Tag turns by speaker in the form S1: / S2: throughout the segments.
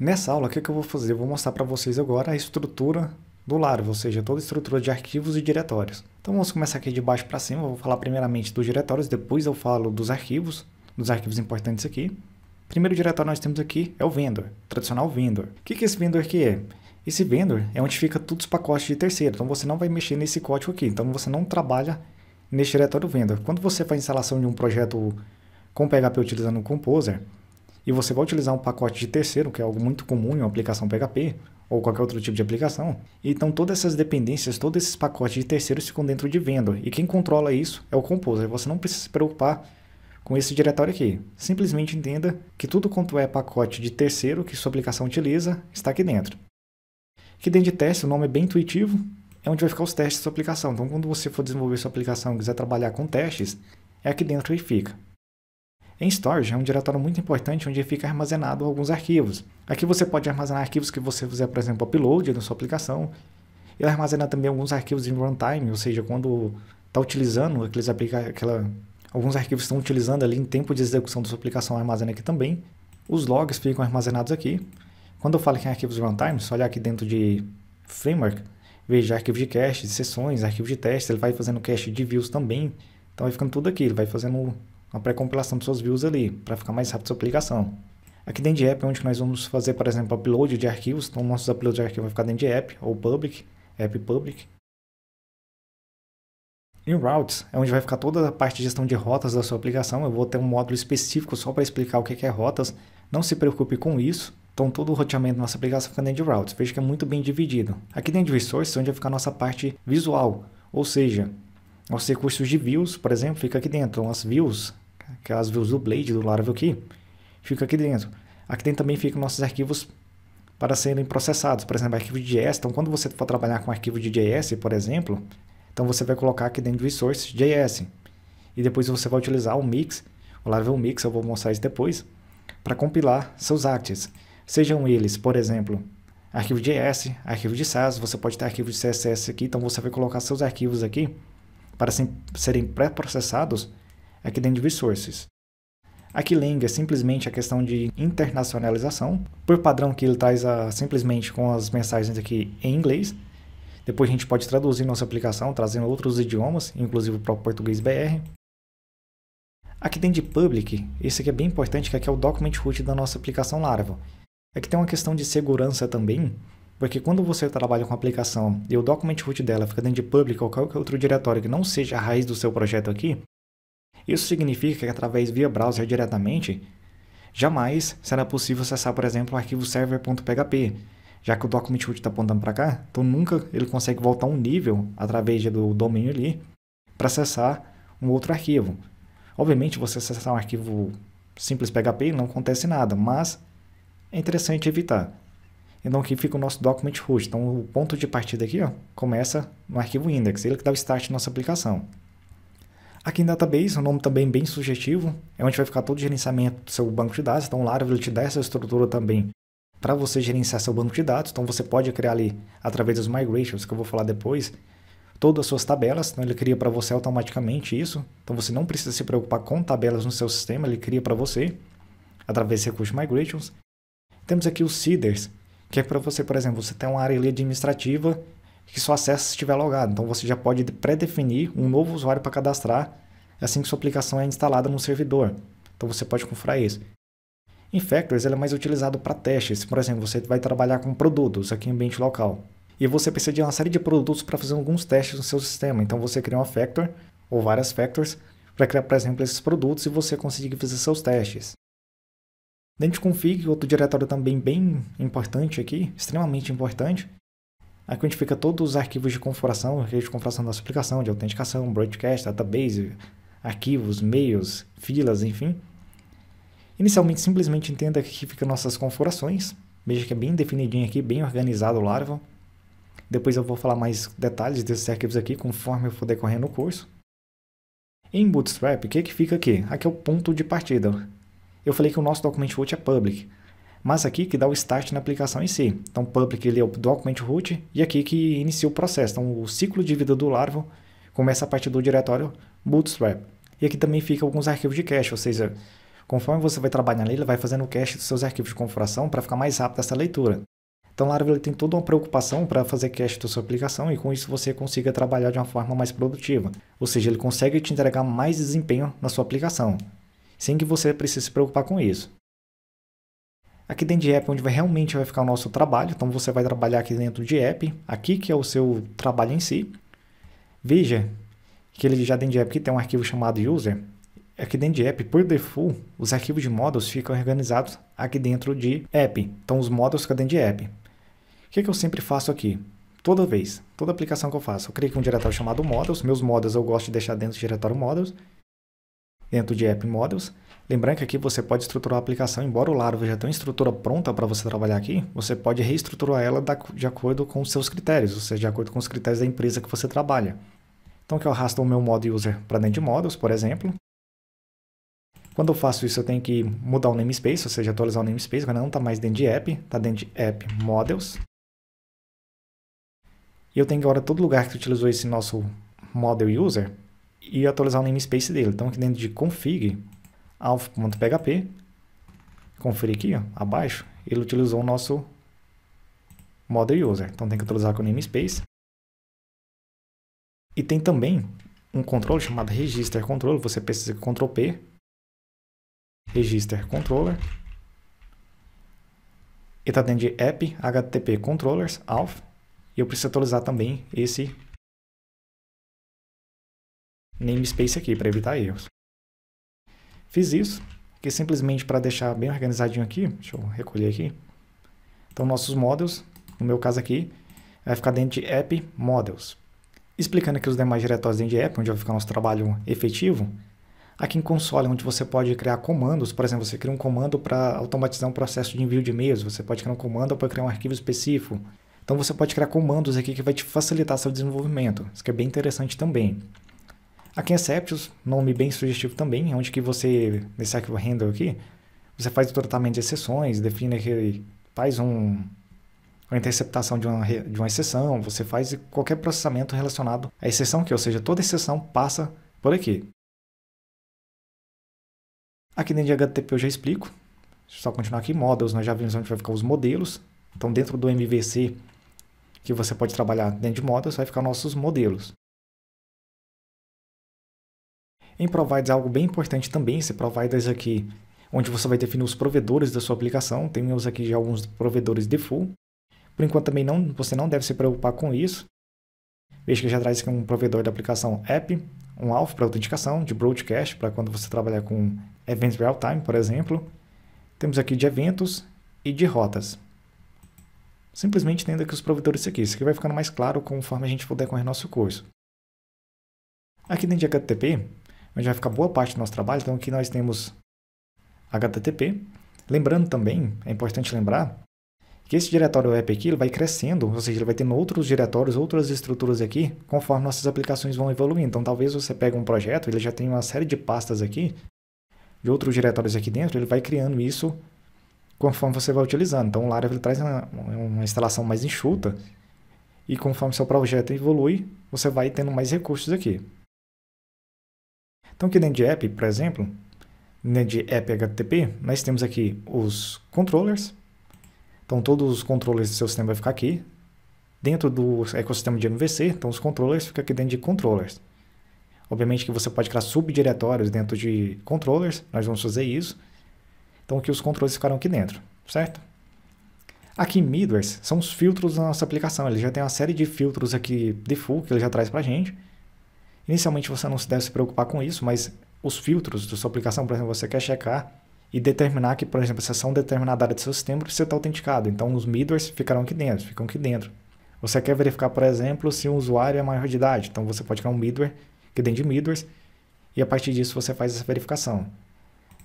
S1: Nessa aula, o que, eu vou fazer? Eu vou mostrar para vocês agora a estrutura do Laravel, ou seja, toda a estrutura de arquivos e diretórios. Então vamos começar aqui de baixo para cima, eu vou falar primeiramente dos diretórios, depois eu falo dos arquivos, dos arquivos importantes aqui. Primeiro diretório nós temos aqui é o vendor, tradicional vendor. O que, que esse vendor aqui é? Esse vendor é onde fica todos os pacotes de terceiro, então você não vai mexer nesse código aqui, então você não trabalha neste diretório vendor. Quando você faz a instalação de um projeto com PHP utilizando o Composer, e você vai utilizar um pacote de terceiro, que é algo muito comum em uma aplicação PHP, ou qualquer outro tipo de aplicação. Então todas essas dependências, todos esses pacotes de terceiros ficam dentro de vendor. E quem controla isso é o Composer. Você não precisa se preocupar com esse diretório aqui. Simplesmente entenda que tudo quanto é pacote de terceiro que sua aplicação utiliza está aqui dentro. Aqui dentro de teste, o nome é bem intuitivo, é onde vai ficar os testes da sua aplicação. Então quando você for desenvolver sua aplicação e quiser trabalhar com testes, é aqui dentro que fica. Em Storage é um diretório muito importante onde fica armazenado alguns arquivos. Aqui você pode armazenar arquivos que você fizer, por exemplo, upload na sua aplicação. Ele armazena também alguns arquivos em runtime, ou seja, quando está utilizando aqueles aquela, alguns arquivos estão utilizando ali em tempo de execução da sua aplicação, armazena aqui também. Os logs ficam armazenados aqui. Quando eu falo que em é arquivos runtime, se olhar aqui dentro de framework, veja arquivo de cache, de sessões, arquivo de teste, ele vai fazendo cache de views também. Então vai ficando tudo aqui, ele vai fazendo uma pré-compilação dos seus views ali, para ficar mais rápido a sua aplicação. Aqui dentro de app é onde nós vamos fazer, por exemplo, upload de arquivos, então nossos uploads de arquivos vão ficar dentro de app ou public, app public. Em routes é onde vai ficar toda a parte de gestão de rotas da sua aplicação, eu vou ter um módulo específico só para explicar o que é rotas, não se preocupe com isso. Então todo o roteamento da nossa aplicação fica dentro de routes, veja que é muito bem dividido. Aqui dentro de resources é onde vai ficar a nossa parte visual, ou seja, os recursos de views, por exemplo, fica aqui dentro. Então, as views que é as views do Blade, do Laravel aqui, fica aqui dentro. Aqui dentro também ficam nossos arquivos para serem processados, por exemplo, arquivo de JS. Então, quando você for trabalhar com arquivo de JS, por exemplo, então você vai colocar aqui dentro do resource JS. E depois você vai utilizar o Mix, o Laravel Mix, eu vou mostrar isso depois, para compilar seus acts. Sejam eles, por exemplo, arquivo de JS, arquivo de SAS, você pode ter arquivo de CSS aqui, então você vai colocar seus arquivos aqui para serem pré-processados aqui é dentro de Resources. Aqui Lang é simplesmente a questão de internacionalização. Por padrão que ele traz a, simplesmente com as mensagens aqui em inglês. Depois a gente pode traduzir nossa aplicação, trazendo outros idiomas, inclusive o próprio português BR. Aqui dentro de Public, esse aqui é bem importante, que aqui é o document root da nossa aplicação Laravel. Aqui é tem uma questão de segurança também, porque quando você trabalha com a aplicação e o document root dela fica dentro de Public ou qualquer outro diretório que não seja a raiz do seu projeto aqui, isso significa que através via browser diretamente, jamais será possível acessar, por exemplo, o arquivo server.php, já que o document root está apontando para cá, então nunca ele consegue voltar um nível através do domínio ali para acessar um outro arquivo. Obviamente, você acessar um arquivo simples PHP não acontece nada, mas é interessante evitar. Então aqui fica o nosso document root. Então o ponto de partida aqui ó, começa no arquivo index, ele que dá o start na nossa aplicação. Aqui em Database, o um nome também bem sugestivo, é onde vai ficar todo o gerenciamento do seu banco de dados. Então, o Laravel te dá essa estrutura também para você gerenciar seu banco de dados. Então, você pode criar ali, através dos migrations, que eu vou falar depois, todas as suas tabelas. Então, ele cria para você automaticamente isso. Então, você não precisa se preocupar com tabelas no seu sistema, ele cria para você, através de recursos migrations. Temos aqui os seeders, que é para você, por exemplo, você tem uma área administrativa que só acessa se estiver logado. Então você já pode pré-definir um novo usuário para cadastrar assim que sua aplicação é instalada no servidor. Então você pode configurar isso. Em Factors, ele é mais utilizado para testes. Por exemplo, você vai trabalhar com produtos aqui em ambiente local. E você precisa de uma série de produtos para fazer alguns testes no seu sistema. Então você cria uma Factor, ou várias Factors, para criar, por exemplo, esses produtos e você conseguir fazer seus testes. Dentro de config, outro diretório também bem importante aqui, extremamente importante, Aqui onde fica todos os arquivos de configuração, arquivos de configuração da sua aplicação, de autenticação, broadcast, database, arquivos, mails, filas, enfim. Inicialmente, simplesmente entenda que aqui ficam nossas configurações. Veja que é bem definidinho aqui, bem organizado o Laravel. Depois eu vou falar mais detalhes desses arquivos aqui, conforme eu for decorrendo o curso. Em Bootstrap, o que, que fica aqui? Aqui é o ponto de partida. Eu falei que o nosso documento root é public mas aqui que dá o start na aplicação em si. Então, public ele é o document root e aqui que inicia o processo. Então, o ciclo de vida do larval começa a partir do diretório Bootstrap. E aqui também fica alguns arquivos de cache, ou seja, conforme você vai trabalhando ele, vai fazendo o cache dos seus arquivos de configuração para ficar mais rápida essa leitura. Então, ele tem toda uma preocupação para fazer cache da sua aplicação e com isso você consiga trabalhar de uma forma mais produtiva. Ou seja, ele consegue te entregar mais desempenho na sua aplicação, sem que você precise se preocupar com isso. Aqui dentro de app é onde vai, realmente vai ficar o nosso trabalho, então você vai trabalhar aqui dentro de app, aqui que é o seu trabalho em si. Veja que ele já dentro de app tem um arquivo chamado user. Aqui dentro de app, por default, os arquivos de models ficam organizados aqui dentro de app. Então os models ficam dentro de app. O que, que eu sempre faço aqui? Toda vez, toda aplicação que eu faço, eu crio um diretório chamado models. Meus models eu gosto de deixar dentro do diretório models, dentro de app models. Lembrando que aqui você pode estruturar a aplicação, embora o Laravel já tenha uma estrutura pronta para você trabalhar aqui, você pode reestruturar ela de acordo com os seus critérios, ou seja, de acordo com os critérios da empresa que você trabalha. Então que eu arrasto o meu mod user para dentro de models, por exemplo. Quando eu faço isso, eu tenho que mudar o namespace, ou seja, atualizar o namespace, agora não está mais dentro de app, está dentro de app models. E eu tenho agora todo lugar que utilizou esse nosso model user e atualizar o namespace dele. Então aqui dentro de config, alpha.php, conferir aqui ó, abaixo, ele utilizou o nosso model user. Então tem que utilizar com namespace. E tem também um controle chamado register controller, você precisa control P, register controller. E está dentro de app http controllers alpha. E eu preciso atualizar também esse namespace aqui para evitar erros. Fiz isso, que simplesmente para deixar bem organizadinho aqui, deixa eu recolher aqui. Então, nossos models, no meu caso aqui, vai ficar dentro de App Models. Explicando aqui os demais diretórios dentro de App, onde vai ficar nosso trabalho efetivo, aqui em console, onde você pode criar comandos, por exemplo, você cria um comando para automatizar um processo de envio de e-mails, você pode criar um comando para criar um arquivo específico. Então você pode criar comandos aqui que vai te facilitar seu desenvolvimento, isso que é bem interessante também. Aqui em Septius, nome bem sugestivo também, é onde que você, nesse arquivo handle aqui, você faz o tratamento de exceções, define que faz um, interceptação de uma, de uma exceção, você faz qualquer processamento relacionado à exceção que, ou seja, toda exceção passa por aqui. Aqui dentro de HTTP eu já explico, Deixa eu só continuar aqui, models, nós já vimos onde vai ficar os modelos, então dentro do MVC que você pode trabalhar dentro de models vai ficar nossos modelos. Em providers é algo bem importante também, esse providers aqui, onde você vai definir os provedores da sua aplicação, temos aqui já alguns provedores default. Por enquanto também não, você não deve se preocupar com isso. Veja que já traz aqui um provedor da aplicação app, um alvo para autenticação, de broadcast para quando você trabalhar com Events real time, por exemplo. Temos aqui de eventos e de rotas. Simplesmente tendo aqui os provedores aqui. Isso aqui vai ficando mais claro conforme a gente puder correr nosso curso. Aqui dentro de HTTP, já fica boa parte do nosso trabalho. Então aqui nós temos HTTP. Lembrando também, é importante lembrar que esse diretório app aqui ele vai crescendo, ou seja, ele vai tendo outros diretórios, outras estruturas aqui, conforme nossas aplicações vão evoluindo. Então talvez você pegue um projeto, ele já tem uma série de pastas aqui, de outros diretórios aqui dentro, ele vai criando isso conforme você vai utilizando. Então o Laravel traz uma, uma instalação mais enxuta e conforme seu projeto evolui, você vai tendo mais recursos aqui. Então aqui dentro de app, por exemplo, dentro de app HTTP, nós temos aqui os controllers. Então todos os controllers do seu sistema vão ficar aqui. Dentro do ecossistema de MVC, então os controllers ficam aqui dentro de controllers. Obviamente que você pode criar subdiretórios dentro de controllers, nós vamos fazer isso. Então que os controllers ficarão aqui dentro, certo? Aqui em middlewares são os filtros da nossa aplicação, ele já tem uma série de filtros aqui default que ele já traz para a gente. Inicialmente você não se deve se preocupar com isso, mas os filtros da sua aplicação, por exemplo, você quer checar e determinar que, por exemplo, a sessão determinada área do seu sistema precisa estar autenticado. Então, os middlewares ficarão aqui dentro, ficam aqui dentro. Você quer verificar, por exemplo, se um usuário é maior de idade. Então, você pode criar um middleware que dentro de middlewares e a partir disso você faz essa verificação.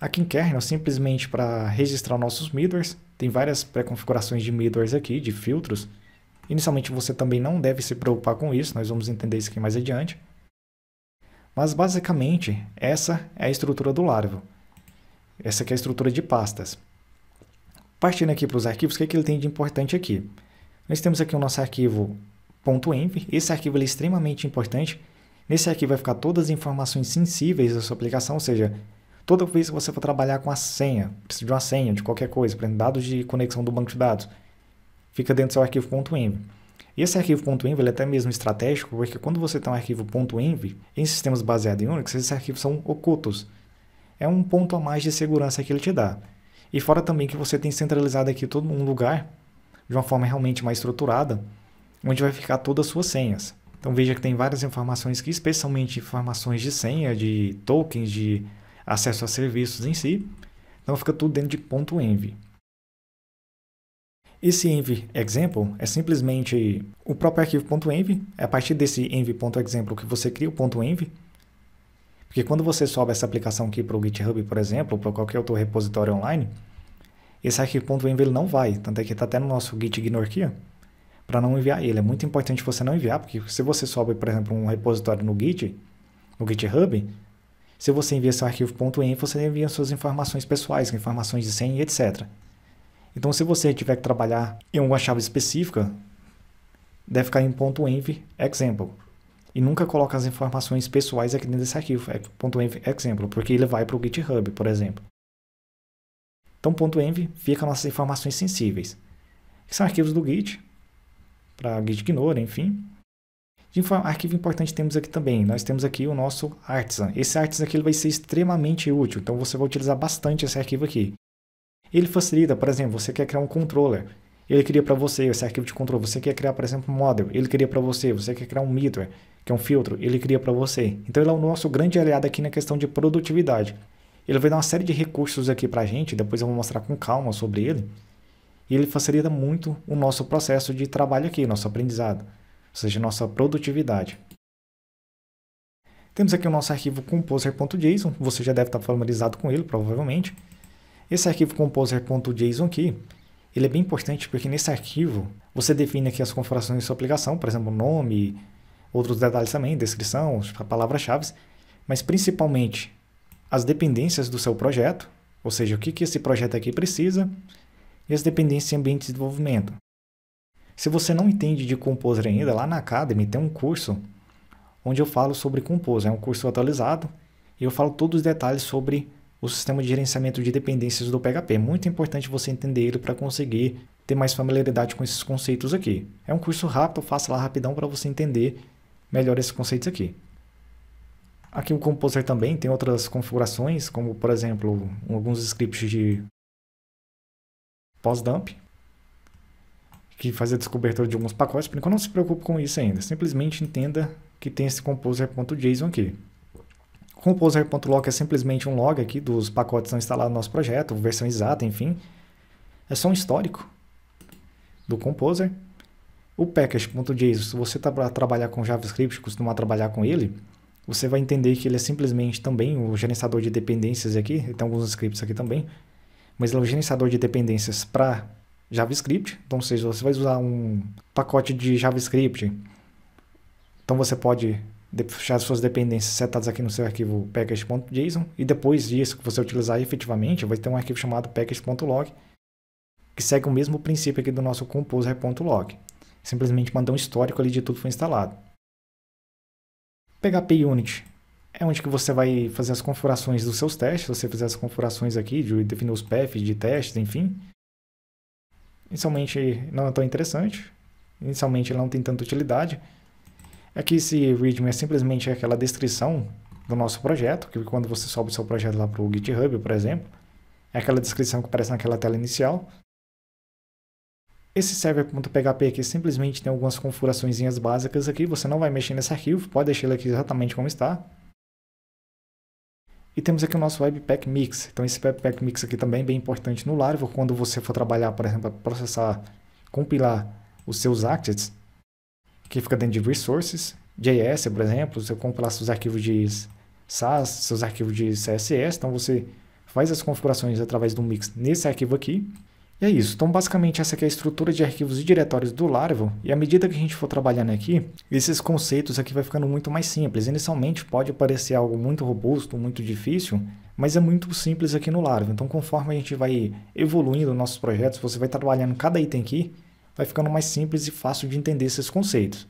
S1: Aqui em kernel, simplesmente para registrar nossos middlewares, tem várias pré-configurações de middlewares aqui, de filtros. Inicialmente você também não deve se preocupar com isso, nós vamos entender isso aqui mais adiante. Mas basicamente essa é a estrutura do Laravel. Essa aqui é a estrutura de pastas. Partindo aqui para os arquivos, o que, é que ele tem de importante aqui? Nós temos aqui o nosso arquivo .env, esse arquivo é extremamente importante. Nesse arquivo vai ficar todas as informações sensíveis da sua aplicação, ou seja, toda vez que você for trabalhar com a senha, precisa de uma senha, de qualquer coisa, para dados de conexão do banco de dados, fica dentro do seu arquivo .env. Esse arquivo .env é até mesmo estratégico, porque quando você tem um arquivo .env em sistemas baseados em Unix, esses arquivos são ocultos. É um ponto a mais de segurança que ele te dá. E fora também que você tem centralizado aqui todo um lugar, de uma forma realmente mais estruturada, onde vai ficar todas as suas senhas. Então veja que tem várias informações que, especialmente informações de senha, de tokens, de acesso a serviços em si, então fica tudo dentro de .env. Esse env example é simplesmente o próprio arquivo .env, é a partir desse env.example que você cria o .env, porque quando você sobe essa aplicação aqui para o GitHub, por exemplo, ou para qualquer outro repositório online, esse arquivo.env ele não vai, tanto é que está até no nosso git ignore aqui, para não enviar ele. É muito importante você não enviar, porque se você sobe, por exemplo, um repositório no git, no GitHub, se você envia seu arquivo.env, você envia suas informações pessoais, informações de senha, etc. Então, se você tiver que trabalhar em uma chave específica, deve ficar em .env example. E nunca coloca as informações pessoais aqui dentro desse arquivo, é .env example, porque ele vai para o GitHub, por exemplo. Então, .env fica nossas informações sensíveis, que são arquivos do Git, para GitIgnore, enfim. De arquivo importante temos aqui também, nós temos aqui o nosso Artisan. Esse Artisan aqui ele vai ser extremamente útil, então você vai utilizar bastante esse arquivo aqui. Ele facilita, por exemplo, você quer criar um controller. Ele cria para você esse arquivo de controle. Você quer criar, por exemplo, um model. Ele cria para você. Você quer criar um middleware, que é um filtro. Ele cria para você. Então, ele é o nosso grande aliado aqui na questão de produtividade. Ele vai dar uma série de recursos aqui para a gente. Depois eu vou mostrar com calma sobre ele. E ele facilita muito o nosso processo de trabalho aqui, nosso aprendizado. Ou seja, nossa produtividade. Temos aqui o nosso arquivo composer.json. Você já deve estar familiarizado com ele, provavelmente. Esse arquivo composer.json aqui, ele é bem importante porque nesse arquivo você define aqui as configurações da sua aplicação, por exemplo, nome, outros detalhes também, descrição, palavras-chave, mas principalmente as dependências do seu projeto, ou seja, o que, que esse projeto aqui precisa, e as dependências em ambiente de desenvolvimento. Se você não entende de Composer ainda, lá na Academy tem um curso onde eu falo sobre Composer, é um curso atualizado, e eu falo todos os detalhes sobre o sistema de gerenciamento de dependências do PHP. É muito importante você entender ele para conseguir ter mais familiaridade com esses conceitos aqui. É um curso rápido, faça lá rapidão para você entender melhor esses conceitos aqui. Aqui o Composer também tem outras configurações, como por exemplo, alguns scripts de pós-dump, que faz a descobertura de alguns pacotes. Por enquanto não se preocupe com isso ainda, simplesmente entenda que tem esse composer.json aqui. Composer.log é simplesmente um log aqui dos pacotes que estão instalados no nosso projeto, versão exata, enfim. É só um histórico do Composer. O package.json, se você está para trabalhar com JavaScript, costuma trabalhar com ele, você vai entender que ele é simplesmente também o gerenciador de dependências aqui, tem alguns scripts aqui também, mas ele é o gerenciador de dependências para JavaScript, então ou seja, você vai usar um pacote de JavaScript, então você pode deixar suas dependências tá setadas aqui no seu arquivo package.json e depois disso que você utilizar efetivamente, vai ter um arquivo chamado package.log que segue o mesmo princípio aqui do nosso composer.log. Simplesmente mandar um histórico ali de tudo que foi instalado. PHP Unit é onde que você vai fazer as configurações dos seus testes, você fizer as configurações aqui, de definir os paths de testes, enfim. Inicialmente não é tão interessante, inicialmente ela não tem tanta utilidade, Aqui é esse readme é simplesmente aquela descrição do nosso projeto, que quando você sobe o seu projeto lá para o GitHub, por exemplo, é aquela descrição que aparece naquela tela inicial. Esse server.php aqui simplesmente tem algumas configurações básicas aqui, você não vai mexer nesse arquivo, pode deixar ele aqui exatamente como está. E temos aqui o nosso Webpack Mix. Então esse Webpack Mix aqui também é bem importante no Laravel, quando você for trabalhar, por exemplo, processar, compilar os seus assets que fica dentro de resources, JS, por exemplo, você compila seus arquivos de SAS, seus arquivos de CSS, então você faz as configurações através do mix nesse arquivo aqui. E é isso. Então, basicamente, essa aqui é a estrutura de arquivos e diretórios do Laravel. E à medida que a gente for trabalhando aqui, esses conceitos aqui vai ficando muito mais simples. Inicialmente, pode parecer algo muito robusto, muito difícil, mas é muito simples aqui no Laravel. Então, conforme a gente vai evoluindo nossos projetos, você vai trabalhando cada item aqui, vai ficando mais simples e fácil de entender esses conceitos.